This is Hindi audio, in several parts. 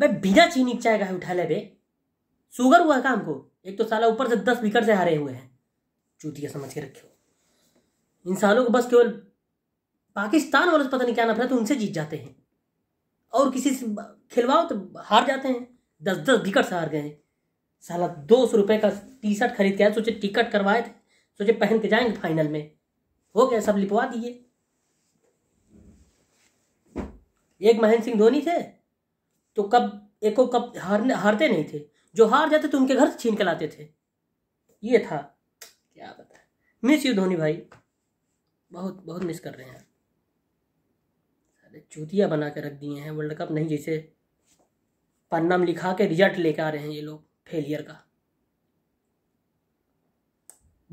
अबे बिना चीनी चाय का उठा ले बे शुगर हुआ काम को हमको एक तो साला ऊपर से दस विकेट से हारे हुए हैं चूतिया समझ के रखे हो इंसानों को बस केवल पाकिस्तान वालों से पता नहीं क्या नफरत तो उनसे जीत जाते हैं और किसी से खिलवाओ तो हार जाते हैं दस दस विकट से हार गए हैं साला दो सौ रुपये का टी शर्ट खरीद के आए सोचे टिकट करवाए थे सोचे पहन के जाएंगे फाइनल में हो गया सब लिपवा दिए एक महेंद्र सिंह धोनी थे तो कब एको कब हारने हारते नहीं थे जो हार जाते तो उनके घर से छीन के लाते थे ये था क्या बता मिस यू धोनी भाई बहुत बहुत मिस कर रहे हैं अरे चूतिया बना के रख दिए हैं वर्ल्ड कप नहीं जैसे पन्ना में लिखा के रिजल्ट लेके आ रहे हैं ये लोग फेलियर का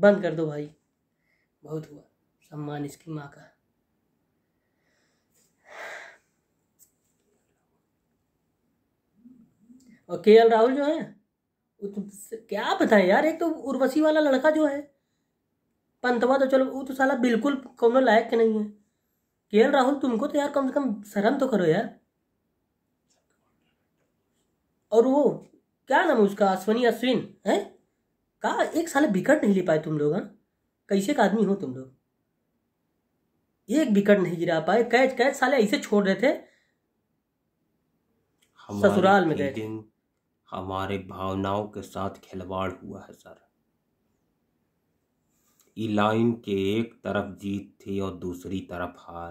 बंद कर दो भाई बहुत हुआ सम्मान इसकी माँ का और के एल राहुल जो है क्या पता है यार एक तो उर्वशी वाला लड़का जो है पंतवा तो चलो वो तो साला बिल्कुल कोनो लायक के नहीं है के एल राहुल तुमको तो यार कम से कम शर्म तो करो यार और वो क्या नाम है उसका अश्वनी अश्विन है कहा एक साल बिकट नहीं ले पाए तुम लोग हाँ? कैसे का आदमी हो तुम लोग एक विकट नहीं गिरा पाए कैच कैच साले ऐसे छोड़ रहे थे ससुराल में गए हमारे भावनाओं के साथ खिलवाड़ हुआ है सर लाइन के एक तरफ जीत थी और दूसरी तरफ हार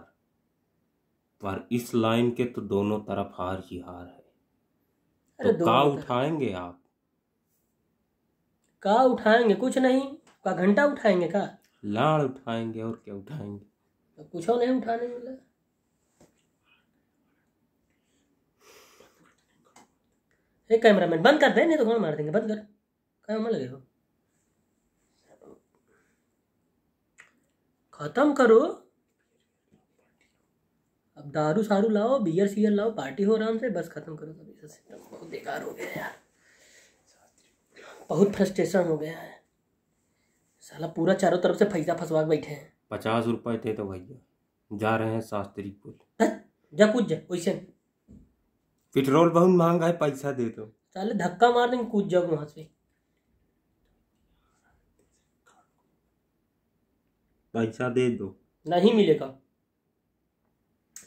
पर इस लाइन के तो दोनों तरफ हार ही हार है तो का उठाएंगे आप का उठाएंगे कुछ नहीं का घंटा उठाएंगे का लाड़ उठाएंगे और क्या उठाएंगे तो कुछ नहीं उठाने मिला एक कैमरा मैन बंद कर दे नहीं तो कौन मार देंगे बंद कर कैमरा लगे हो खत्म करो अब दारू सारू लाओ बियर सीयर लाओ पार्टी हो आराम से बस खत्म करो सब सिस्टम बहुत बेकार हो गया यार बहुत फ्रस्ट्रेशन हो गया है साला पूरा चारों तरफ से फैसा फंसवा के बैठे हैं पचास रुपए थे तो भैया जा रहे हैं शास्त्री पुल जा कुछ जा वैसे पेट्रोल बहुत महंगा है पैसा दे दो चल धक्का मार देंगे कूद जाओ वहां से पैसा दे दो नहीं मिलेगा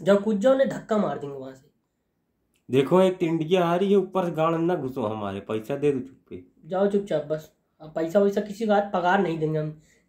जब कूद जाओ ना धक्का मार देंगे वहां से देखो एक टिंडिया आ रही है ऊपर से गाड़ ना घुसो हमारे पैसा दे दो चुप जाओ चुपचाप बस अब पैसा वैसा किसी का पगार नहीं देंगे हम